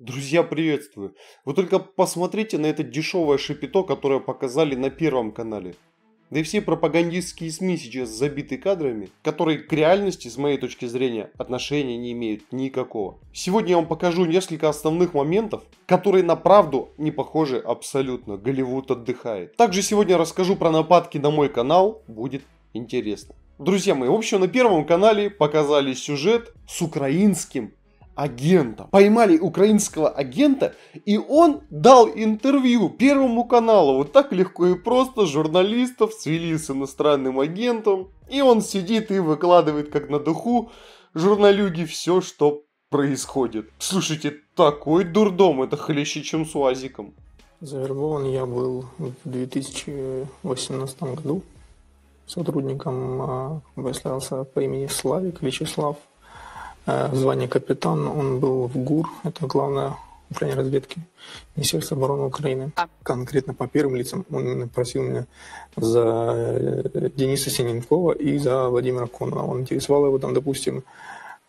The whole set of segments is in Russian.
Друзья, приветствую! Вы только посмотрите на это дешевое шипито, которое показали на Первом канале. Да и все пропагандистские СМИ сейчас забиты кадрами, которые к реальности, с моей точки зрения, отношения не имеют никакого. Сегодня я вам покажу несколько основных моментов, которые на правду не похожи абсолютно. Голливуд отдыхает. Также сегодня расскажу про нападки на мой канал, будет интересно. Друзья мои, в общем, на Первом канале показали сюжет с украинским агентом. Поймали украинского агента, и он дал интервью Первому каналу. Вот так легко и просто журналистов свели с иностранным агентом. И он сидит и выкладывает как на духу журналюги все, что происходит. Слушайте, такой дурдом, это хлеще, чем с УАЗиком. Завербован я был в 2018 году сотрудником. А, выставился по имени Славик Вячеслав Э, звание капитан, он был в ГУР, это главное управление разведки Министерства обороны Украины. А. Конкретно по первым лицам он просил меня за э, Дениса Синенкова и за Владимира Конова. Он интересовал его, там, допустим,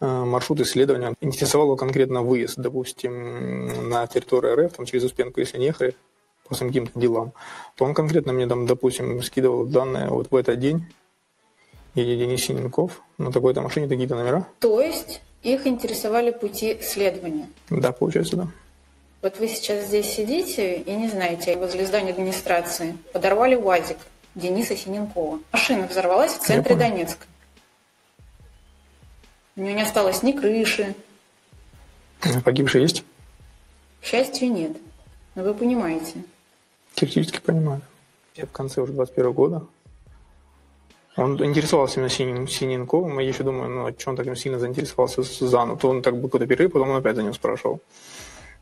э, маршрут исследования, интересовал его конкретно выезд, допустим, на территорию РФ, там, через Успенку, если не ехали, по своим каким-то делам, то он конкретно мне там, допустим, скидывал данные вот в этот день, едет Денис Синенков, на такой-то машине такие-то номера. То есть? Их интересовали пути следования. Да, получается, да. Вот вы сейчас здесь сидите и не знаете, а возле здания администрации подорвали УАЗик Дениса Синенкова. Машина взорвалась в центре Донецка. У него не осталось ни крыши. А Погибшие есть? К счастью, нет. Но вы понимаете. Теоретически понимаю. Я в конце уже 21 года он интересовался именно Синин, Синенковым, и я еще думаю, ну, что он так сильно заинтересовался Зузану. А то он так был куда то перерыв, потом он опять за ним спрашивал.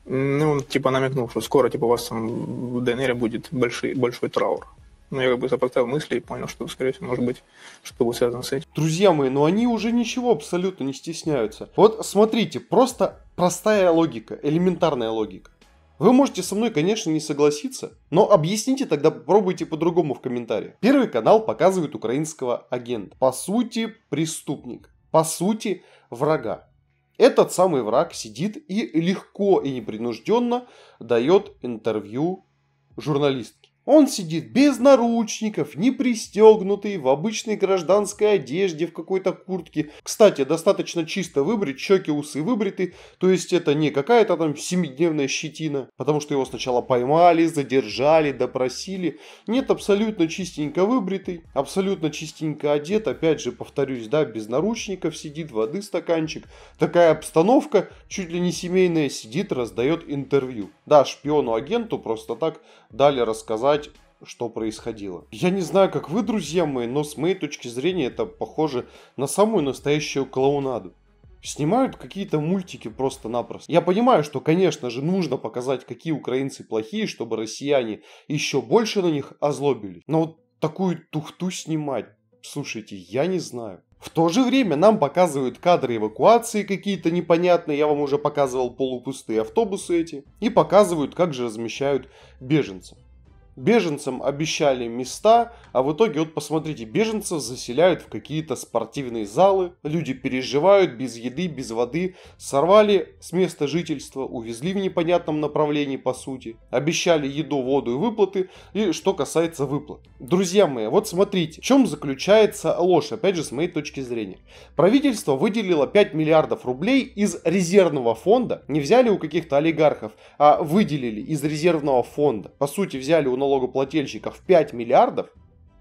Ну, он типа намекнул, что скоро типа у вас там в ДНР будет большой, большой траур. Но ну, я как бы сопоставил мысли и понял, что, скорее всего, может быть, что было связано с этим. Друзья мои, но ну они уже ничего абсолютно не стесняются. Вот смотрите, просто простая логика, элементарная логика. Вы можете со мной, конечно, не согласиться, но объясните тогда, попробуйте по-другому в комментариях. Первый канал показывает украинского агента. По сути, преступник. По сути, врага. Этот самый враг сидит и легко и непринужденно дает интервью журналистам. Он сидит без наручников, не пристегнутый, в обычной гражданской одежде, в какой-то куртке. Кстати, достаточно чисто выбрит, щеки, усы выбриты. То есть это не какая-то там семидневная щетина, потому что его сначала поймали, задержали, допросили. Нет, абсолютно чистенько выбритый, абсолютно чистенько одет. Опять же, повторюсь, да, без наручников сидит, воды стаканчик. Такая обстановка, чуть ли не семейная, сидит, раздает интервью. Да, шпиону-агенту просто так Дали рассказать, что происходило. Я не знаю, как вы, друзья мои, но с моей точки зрения это похоже на самую настоящую клоунаду. Снимают какие-то мультики просто-напросто. Я понимаю, что, конечно же, нужно показать, какие украинцы плохие, чтобы россияне еще больше на них озлобились. Но вот такую тухту снимать, Слушайте, я не знаю. В то же время нам показывают кадры эвакуации какие-то непонятные, я вам уже показывал полупустые автобусы эти, и показывают, как же размещают беженцев беженцам обещали места, а в итоге, вот посмотрите, беженцев заселяют в какие-то спортивные залы, люди переживают, без еды, без воды, сорвали с места жительства, увезли в непонятном направлении, по сути, обещали еду, воду и выплаты, и что касается выплат. Друзья мои, вот смотрите, в чем заключается ложь, опять же, с моей точки зрения. Правительство выделило 5 миллиардов рублей из резервного фонда, не взяли у каких-то олигархов, а выделили из резервного фонда, по сути, взяли у налогоплательщиков 5 миллиардов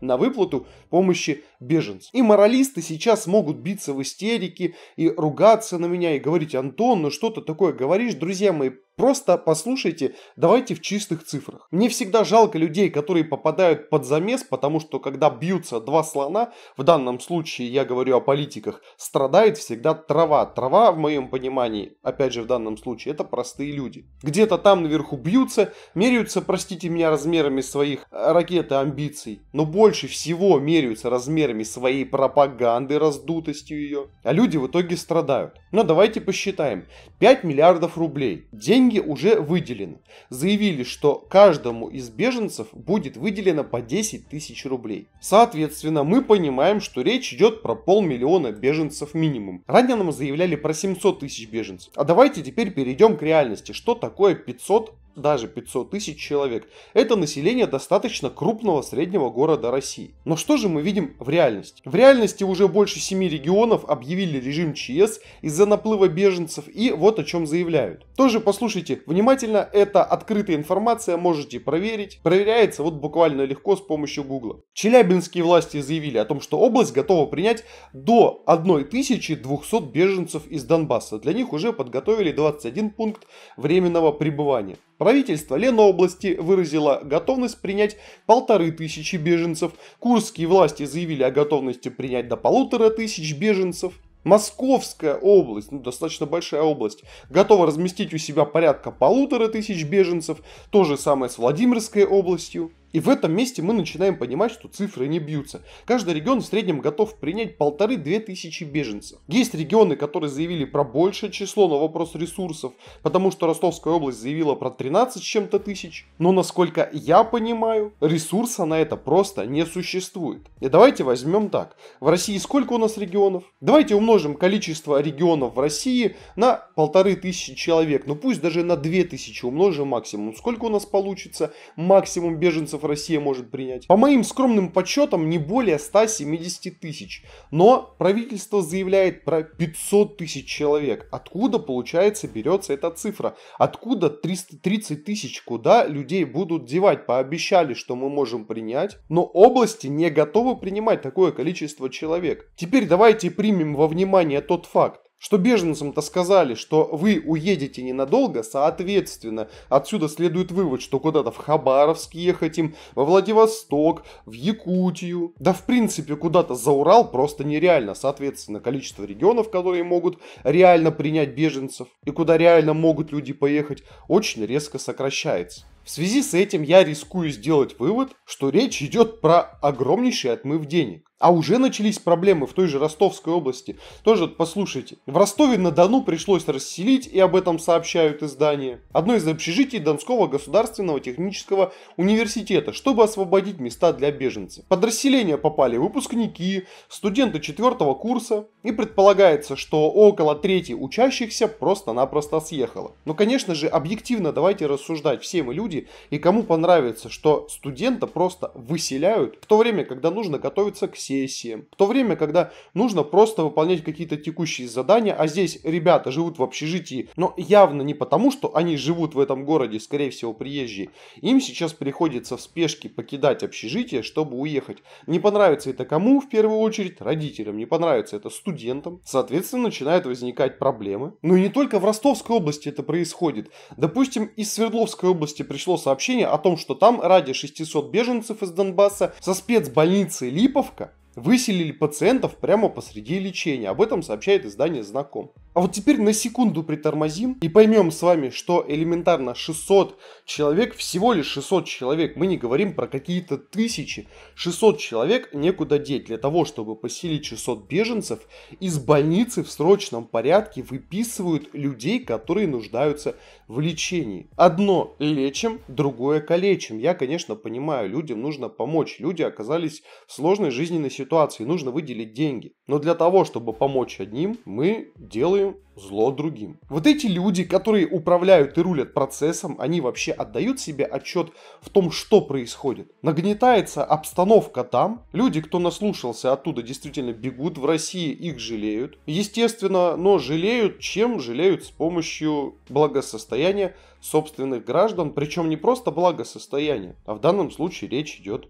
на выплату помощи беженцам. И моралисты сейчас могут биться в истерике и ругаться на меня и говорить, Антон, ну что ты такое говоришь? Друзья мои, Просто послушайте, давайте в чистых цифрах. Мне всегда жалко людей, которые попадают под замес, потому что когда бьются два слона, в данном случае я говорю о политиках, страдает всегда трава. Трава, в моем понимании, опять же в данном случае, это простые люди. Где-то там наверху бьются, меряются, простите меня, размерами своих э, ракет и амбиций, но больше всего меряются размерами своей пропаганды, раздутостью ее. А люди в итоге страдают. Но давайте посчитаем. 5 миллиардов рублей. День деньги уже выделены. Заявили, что каждому из беженцев будет выделено по 10 тысяч рублей. Соответственно, мы понимаем, что речь идет про полмиллиона беженцев минимум. Ранее нам заявляли про 700 тысяч беженцев. А давайте теперь перейдем к реальности. Что такое 500 даже 500 тысяч человек. Это население достаточно крупного среднего города России. Но что же мы видим в реальности? В реальности уже больше семи регионов объявили режим ЧС из-за наплыва беженцев и вот о чем заявляют. Тоже послушайте внимательно, это открытая информация, можете проверить. Проверяется вот буквально легко с помощью гугла. Челябинские власти заявили о том, что область готова принять до 1200 беженцев из Донбасса. Для них уже подготовили 21 пункт временного пребывания. Правительство Ленобласти выразило готовность принять полторы тысячи беженцев. Курские власти заявили о готовности принять до полутора тысяч беженцев. Московская область, ну достаточно большая область, готова разместить у себя порядка полутора тысяч беженцев. То же самое с Владимирской областью. И в этом месте мы начинаем понимать, что цифры не бьются. Каждый регион в среднем готов принять полторы-две тысячи беженцев. Есть регионы, которые заявили про большее число, но вопрос ресурсов, потому что Ростовская область заявила про 13 с чем-то тысяч. Но насколько я понимаю, ресурса на это просто не существует. И давайте возьмем так. В России сколько у нас регионов? Давайте умножим количество регионов в России на полторы тысячи человек. Ну пусть даже на две тысячи умножим максимум. Сколько у нас получится максимум беженцев Россия может принять. По моим скромным подсчетам, не более 170 тысяч. Но правительство заявляет про 500 тысяч человек. Откуда, получается, берется эта цифра? Откуда 330 тысяч? Куда людей будут девать? Пообещали, что мы можем принять, но области не готовы принимать такое количество человек. Теперь давайте примем во внимание тот факт, что беженцам-то сказали, что вы уедете ненадолго, соответственно, отсюда следует вывод, что куда-то в Хабаровск ехать им, во Владивосток, в Якутию, да в принципе куда-то за Урал просто нереально, соответственно, количество регионов, которые могут реально принять беженцев и куда реально могут люди поехать, очень резко сокращается. В связи с этим я рискую сделать вывод, что речь идет про огромнейший отмыв денег. А уже начались проблемы в той же Ростовской области. Тоже вот послушайте. В Ростове-на-Дону пришлось расселить, и об этом сообщают издания, одно из общежитий Донского государственного технического университета, чтобы освободить места для беженцев. Под расселение попали выпускники, студенты четвертого курса, и предполагается, что около трети учащихся просто-напросто съехало. Но, конечно же, объективно давайте рассуждать, все мы люди, люди, и кому понравится, что студента просто выселяют в то время, когда нужно готовиться к сессиям, в то время, когда нужно просто выполнять какие-то текущие задания, а здесь ребята живут в общежитии, но явно не потому, что они живут в этом городе, скорее всего, приезжие. Им сейчас приходится в спешке покидать общежитие, чтобы уехать. Не понравится это кому, в первую очередь, родителям, не понравится это студентам. Соответственно, начинают возникать проблемы. Но ну и не только в Ростовской области это происходит. Допустим, из Свердловской области пришло пришло сообщение о том, что там ради 600 беженцев из Донбасса со спецбольницы Липовка выселили пациентов прямо посреди лечения. Об этом сообщает издание «Знаком». А вот теперь на секунду притормозим и поймем с вами, что элементарно 600 человек, всего лишь 600 человек, мы не говорим про какие-то тысячи, 600 человек некуда деть для того, чтобы поселить 600 беженцев, из больницы в срочном порядке выписывают людей, которые нуждаются в лечении. Одно лечим, другое калечим. Я, конечно, понимаю, людям нужно помочь, люди оказались в сложной жизненной ситуации, нужно выделить деньги. Но для того, чтобы помочь одним, мы делаем зло другим. Вот эти люди, которые управляют и рулят процессом, они вообще отдают себе отчет в том, что происходит. Нагнетается обстановка там, люди, кто наслушался оттуда, действительно бегут, в России их жалеют. Естественно, но жалеют чем? Жалеют с помощью благосостояния собственных граждан, причем не просто благосостояние, а в данном случае речь идет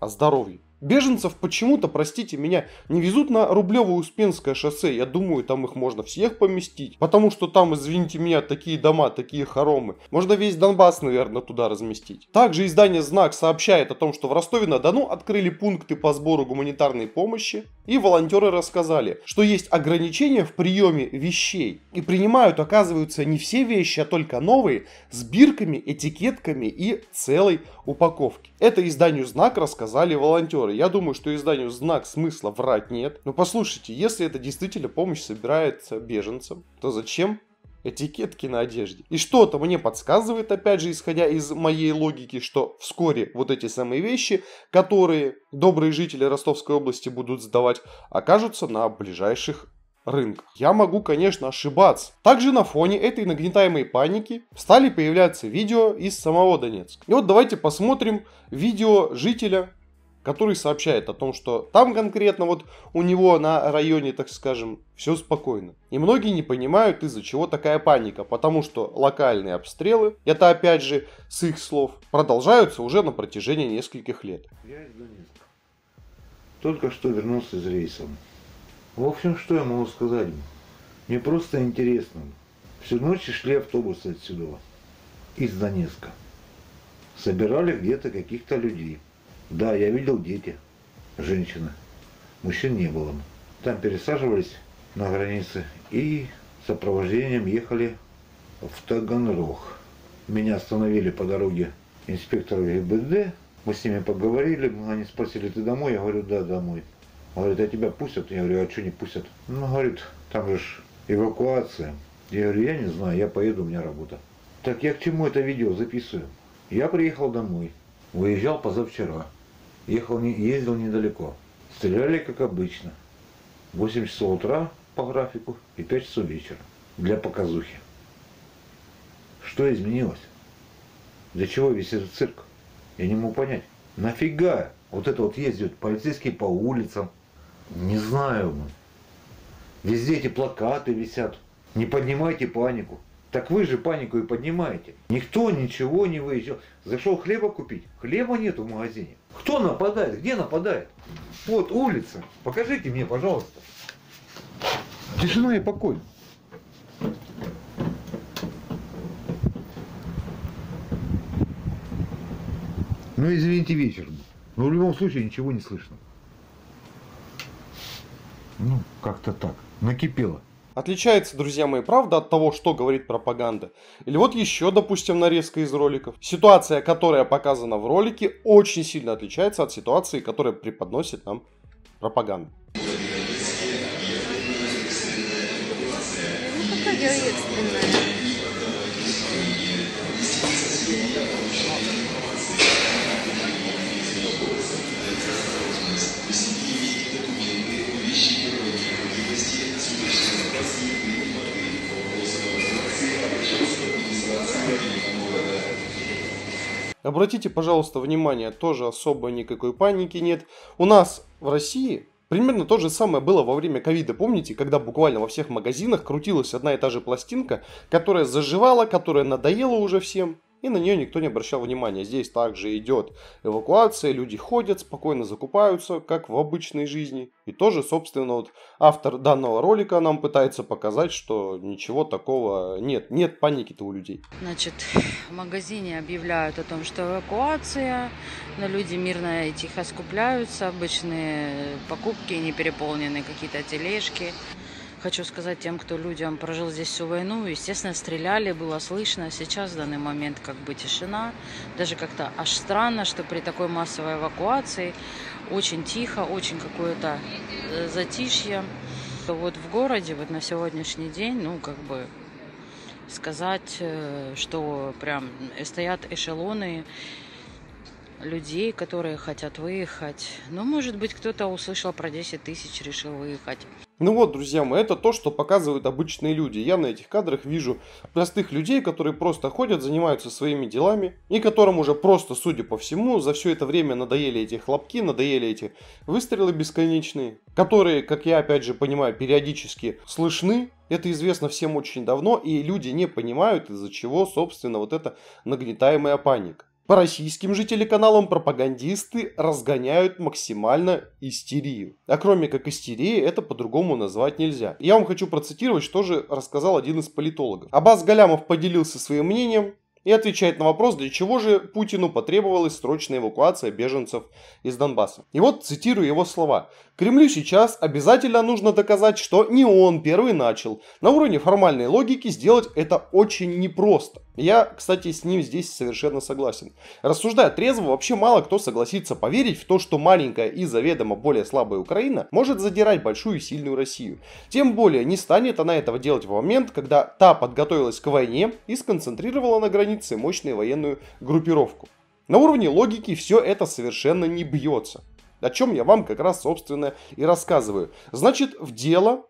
о здоровье. Беженцев почему-то, простите меня, не везут на Рублево-Успенское шоссе. Я думаю, там их можно всех поместить. Потому что там, извините меня, такие дома, такие хоромы. Можно весь Донбасс, наверное, туда разместить. Также издание «Знак» сообщает о том, что в Ростове-на-Дону открыли пункты по сбору гуманитарной помощи. И волонтеры рассказали, что есть ограничения в приеме вещей. И принимают, оказывается, не все вещи, а только новые, с бирками, этикетками и целой упаковки. Это изданию «Знак» рассказали волонтеры который, я думаю, что изданию знак смысла врать нет. Но послушайте, если это действительно помощь собирается беженцам, то зачем этикетки на одежде. И что-то мне подсказывает, опять же, исходя из моей логики, что вскоре вот эти самые вещи, которые добрые жители Ростовской области будут сдавать, окажутся на ближайших рынках. Я могу, конечно, ошибаться. Также на фоне этой нагнетаемой паники стали появляться видео из самого Донецка. И вот давайте посмотрим видео жителя который сообщает о том, что там конкретно вот у него на районе, так скажем, все спокойно. И многие не понимают, из-за чего такая паника, потому что локальные обстрелы, это опять же с их слов, продолжаются уже на протяжении нескольких лет. Я из Донецка. Только что вернулся из рейса. В общем, что я могу сказать? Мне просто интересно. Всю ночь шли автобусы отсюда, из Донецка. Собирали где-то каких-то людей. Да, я видел дети, женщины. Мужчин не было. Там пересаживались на границе и сопровождением ехали в Таганрог. Меня остановили по дороге инспекторы ГИБДД. Мы с ними поговорили, они спросили, ты домой? Я говорю, да, домой. Говорит, а тебя пустят? Я говорю, а что не пустят? Ну, говорит, там же эвакуация. Я говорю, я не знаю, я поеду, у меня работа. Так я к чему это видео записываю? Я приехал домой. Выезжал позавчера ехал, ездил недалеко. Стреляли, как обычно. 8 часов утра по графику и 5 часов вечера для показухи. Что изменилось? Для чего весь этот цирк? Я не могу понять. Нафига вот это вот ездят полицейские по улицам? Не знаю. Везде эти плакаты висят. Не поднимайте панику. Так вы же панику и поднимаете. Никто ничего не выезжал. Зашел хлеба купить. Хлеба нет в магазине. Кто нападает? Где нападает? Вот улица. Покажите мне, пожалуйста. Тишина и покой. Ну, извините, вечером. Но в любом случае ничего не слышно. Ну, как-то так. Накипело. Отличается, друзья мои, правда от того, что говорит пропаганда. Или вот еще, допустим, нарезка из роликов. Ситуация, которая показана в ролике, очень сильно отличается от ситуации, которая преподносит нам пропаганда. Обратите, пожалуйста, внимание, тоже особо никакой паники нет. У нас в России Примерно то же самое было во время ковида, помните, когда буквально во всех магазинах крутилась одна и та же пластинка, которая заживала, которая надоела уже всем, и на нее никто не обращал внимания. Здесь также идет эвакуация, люди ходят, спокойно закупаются, как в обычной жизни. И тоже, собственно, вот автор данного ролика нам пытается показать, что ничего такого нет, нет паники-то у людей. Значит, в магазине объявляют о том, что эвакуация, но люди мирно и тихо скупляются, обычные покупки, не переполнены какие-то тележки. Хочу сказать тем, кто людям прожил здесь всю войну, естественно, стреляли, было слышно. Сейчас в данный момент как бы тишина. Даже как-то аж странно, что при такой массовой эвакуации очень тихо, очень какое-то э, затишье. Вот в городе, вот на сегодняшний день, ну, как бы сказать, э, что прям стоят эшелоны людей, которые хотят выехать. Ну, может быть, кто-то услышал про 10 тысяч, решил выехать. Ну вот, друзья мои, это то, что показывают обычные люди. Я на этих кадрах вижу простых людей, которые просто ходят, занимаются своими делами, и которым уже просто, судя по всему, за все это время надоели эти хлопки, надоели эти выстрелы бесконечные, которые, как я опять же понимаю, периодически слышны, это известно всем очень давно, и люди не понимают, из-за чего, собственно, вот эта нагнетаемая паника. По российским же телеканалам пропагандисты разгоняют максимально истерию. А кроме как истерии, это по-другому назвать нельзя. Я вам хочу процитировать, что же рассказал один из политологов. Абаз Галямов поделился своим мнением, и отвечает на вопрос, для чего же Путину потребовалась срочная эвакуация беженцев из Донбасса. И вот цитирую его слова. Кремлю сейчас обязательно нужно доказать, что не он первый начал. На уровне формальной логики сделать это очень непросто. Я, кстати, с ним здесь совершенно согласен. Рассуждая трезво, вообще мало кто согласится поверить в то, что маленькая и заведомо более слабая Украина может задирать большую и сильную Россию. Тем более, не станет она этого делать в момент, когда та подготовилась к войне и сконцентрировала на границе мощную военную группировку. На уровне логики все это совершенно не бьется. О чем я вам как раз, собственно, и рассказываю. Значит, в дело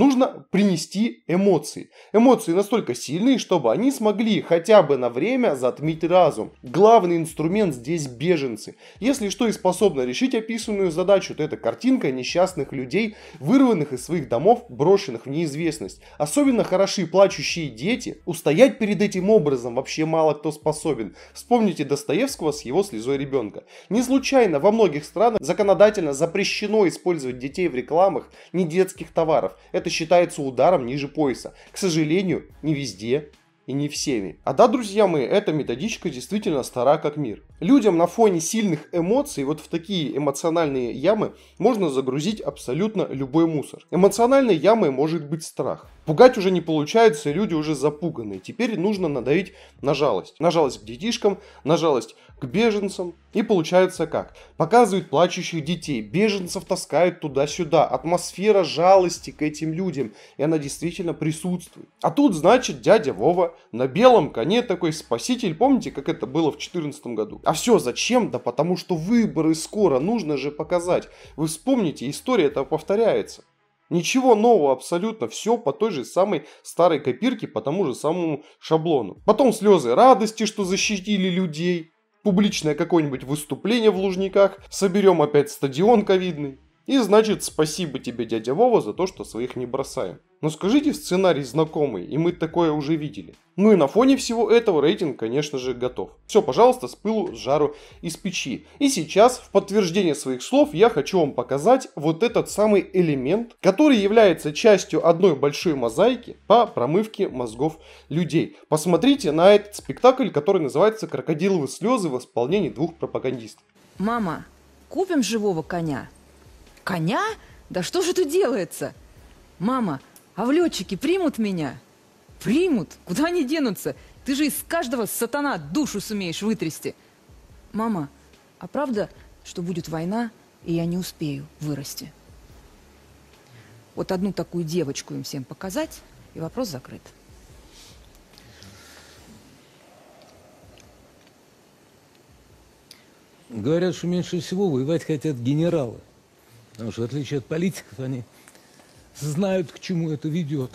Нужно принести эмоции. Эмоции настолько сильные, чтобы они смогли хотя бы на время затмить разум. Главный инструмент здесь беженцы. Если что и способно решить описанную задачу, то это картинка несчастных людей, вырванных из своих домов, брошенных в неизвестность. Особенно хороши плачущие дети. Устоять перед этим образом вообще мало кто способен. Вспомните Достоевского с его слезой ребенка. Не случайно во многих странах законодательно запрещено использовать детей в рекламах недетских товаров. Это это считается ударом ниже пояса. К сожалению, не везде и не всеми. А да, друзья мои, эта методичка действительно стара как мир. Людям на фоне сильных эмоций, вот в такие эмоциональные ямы, можно загрузить абсолютно любой мусор. Эмоциональной ямой может быть страх. Пугать уже не получается, люди уже запуганы. Теперь нужно надавить на жалость. На жалость к детишкам, на жалость к беженцам. И получается как? Показывают плачущих детей, беженцев таскают туда-сюда. Атмосфера жалости к этим людям, и она действительно присутствует. А тут, значит, дядя Вова на белом коне такой спаситель. Помните, как это было в 2014 году? А все зачем? Да потому что выборы скоро, нужно же показать. Вы вспомните, история это повторяется. Ничего нового абсолютно, все по той же самой старой копирке, по тому же самому шаблону. Потом слезы радости, что защитили людей. Публичное какое-нибудь выступление в Лужниках. Соберем опять стадион ковидный. И значит, спасибо тебе, дядя Вова, за то, что своих не бросаем. Но скажите, сценарий знакомый, и мы такое уже видели. Ну и на фоне всего этого рейтинг, конечно же, готов. Все, пожалуйста, с пылу, с жару, из печи. И сейчас, в подтверждение своих слов, я хочу вам показать вот этот самый элемент, который является частью одной большой мозаики по промывке мозгов людей. Посмотрите на этот спектакль, который называется «Крокодиловые слезы в исполнении двух пропагандистов». Мама, купим живого коня? Коня? Да что же тут делается? Мама, а в летчики примут меня? Примут? Куда они денутся? Ты же из каждого сатана душу сумеешь вытрясти. Мама, а правда, что будет война, и я не успею вырасти? Вот одну такую девочку им всем показать, и вопрос закрыт. Говорят, что меньше всего воевать хотят генералы. Потому что, в отличие от политиков, они знают, к чему это ведет.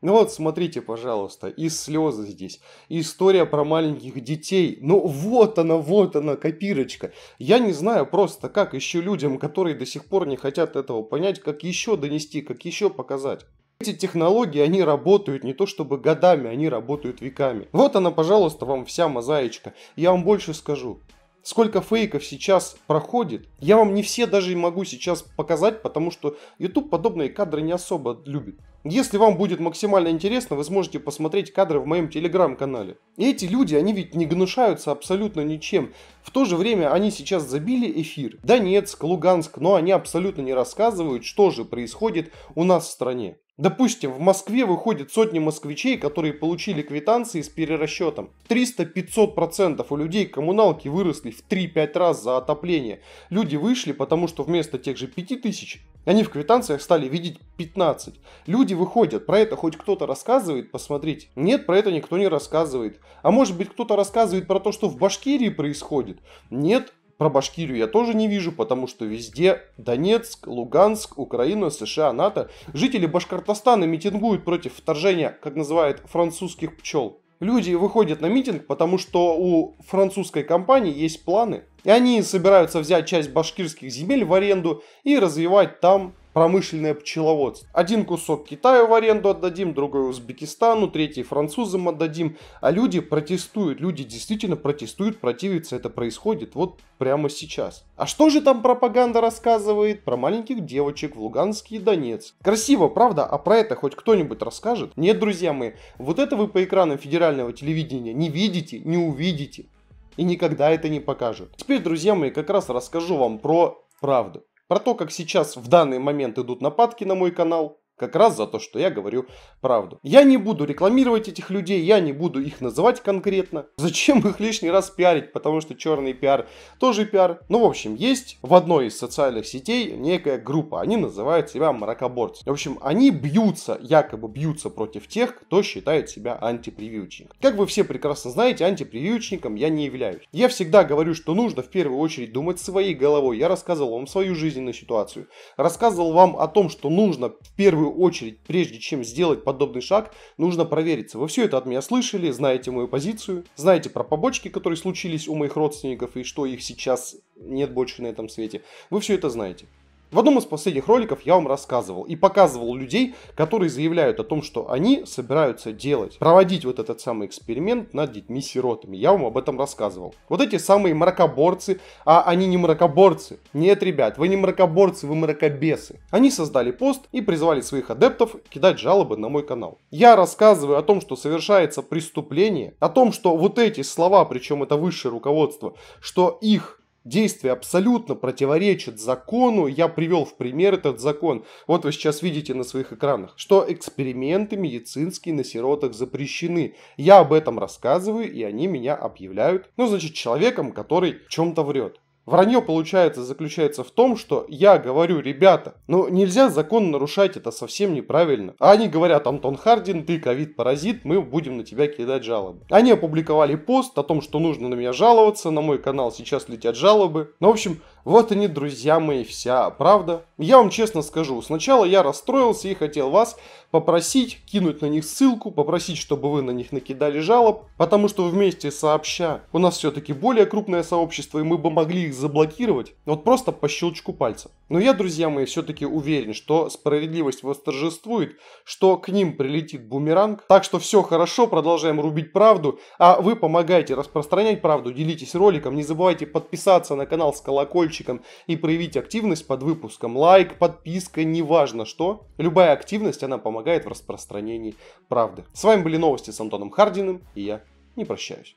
Ну вот, смотрите, пожалуйста, и слезы здесь, и история про маленьких детей. Ну вот она, вот она, копирочка. Я не знаю просто, как еще людям, которые до сих пор не хотят этого понять, как еще донести, как еще показать. Эти технологии, они работают не то чтобы годами, они работают веками. Вот она, пожалуйста, вам вся мозаичка. Я вам больше скажу сколько фейков сейчас проходит, я вам не все даже и могу сейчас показать, потому что YouTube подобные кадры не особо любит. Если вам будет максимально интересно, вы сможете посмотреть кадры в моем телеграм-канале. эти люди, они ведь не гнушаются абсолютно ничем. В то же время они сейчас забили эфир. Донецк, Луганск, но они абсолютно не рассказывают, что же происходит у нас в стране. Допустим, в Москве выходят сотни москвичей, которые получили квитанции с перерасчетом. 300-500% у людей коммуналки выросли в 3-5 раз за отопление. Люди вышли, потому что вместо тех же 5000 они в квитанциях стали видеть 15. Люди выходят, про это хоть кто-то рассказывает, посмотрите. Нет, про это никто не рассказывает. А может быть кто-то рассказывает про то, что в Башкирии происходит? Нет, про Башкирию я тоже не вижу, потому что везде Донецк, Луганск, Украина, США, НАТО. Жители Башкортостана митингуют против вторжения, как называют, французских пчел люди выходят на митинг, потому что у французской компании есть планы, и они собираются взять часть башкирских земель в аренду и развивать там промышленное пчеловодство. Один кусок Китаю в аренду отдадим, другой Узбекистану, третий французам отдадим. А люди протестуют, люди действительно протестуют, противиться, это происходит вот прямо сейчас. А что же там пропаганда рассказывает про маленьких девочек в Луганске и Донец? Красиво, правда? А про это хоть кто-нибудь расскажет? Нет, друзья мои, вот это вы по экранам федерального телевидения не видите, не увидите и никогда это не покажут. Теперь, друзья мои, как раз расскажу вам про правду про то, как сейчас в данный момент идут нападки на мой канал, как раз за то, что я говорю правду. Я не буду рекламировать этих людей, я не буду их называть конкретно. Зачем их лишний раз пиарить, потому что черный пиар тоже пиар. Ну, в общем, есть в одной из социальных сетей некая группа, они называют себя мракоборцы. В общем, они бьются, якобы бьются против тех, кто считает себя антипрививочником. Как вы все прекрасно знаете, антипрививочником я не являюсь. Я всегда говорю, что нужно в первую очередь думать своей головой. Я рассказывал вам свою жизненную ситуацию. Рассказывал вам о том, что нужно в первую первую очередь, прежде чем сделать подобный шаг, нужно провериться. Вы все это от меня слышали, знаете мою позицию, знаете про побочки, которые случились у моих родственников и что их сейчас нет больше на этом свете. Вы все это знаете. В одном из последних роликов я вам рассказывал и показывал людей, которые заявляют о том, что они собираются делать, проводить вот этот самый эксперимент над детьми-сиротами. Я вам об этом рассказывал. Вот эти самые мракоборцы, а они не мракоборцы. Нет, ребят, вы не мракоборцы, вы мракобесы. Они создали пост и призвали своих адептов кидать жалобы на мой канал. Я рассказываю о том, что совершается преступление, о том, что вот эти слова, причем это высшее руководство, что их действие абсолютно противоречит закону. Я привел в пример этот закон. Вот вы сейчас видите на своих экранах, что эксперименты медицинские на сиротах запрещены. Я об этом рассказываю, и они меня объявляют, ну, значит, человеком, который в чем-то врет. Вранье, получается, заключается в том, что я говорю, ребята, ну нельзя закон нарушать, это совсем неправильно. А они говорят, Антон Хардин, ты ковид-паразит, мы будем на тебя кидать жалобы. Они опубликовали пост о том, что нужно на меня жаловаться, на мой канал сейчас летят жалобы. Ну, в общем, вот они, друзья мои, вся правда. Я вам честно скажу, сначала я расстроился и хотел вас попросить, кинуть на них ссылку, попросить, чтобы вы на них накидали жалоб, потому что вместе сообща у нас все-таки более крупное сообщество, и мы бы могли их заблокировать, вот просто по щелчку пальца. Но я, друзья мои, все-таки уверен, что справедливость восторжествует, что к ним прилетит бумеранг, так что все хорошо, продолжаем рубить правду, а вы помогайте распространять правду, делитесь роликом, не забывайте подписаться на канал с колокольчиком, колокольчиком и проявить активность под выпуском. Лайк, подписка, неважно что. Любая активность, она помогает в распространении правды. С вами были новости с Антоном Хардиным, и я не прощаюсь.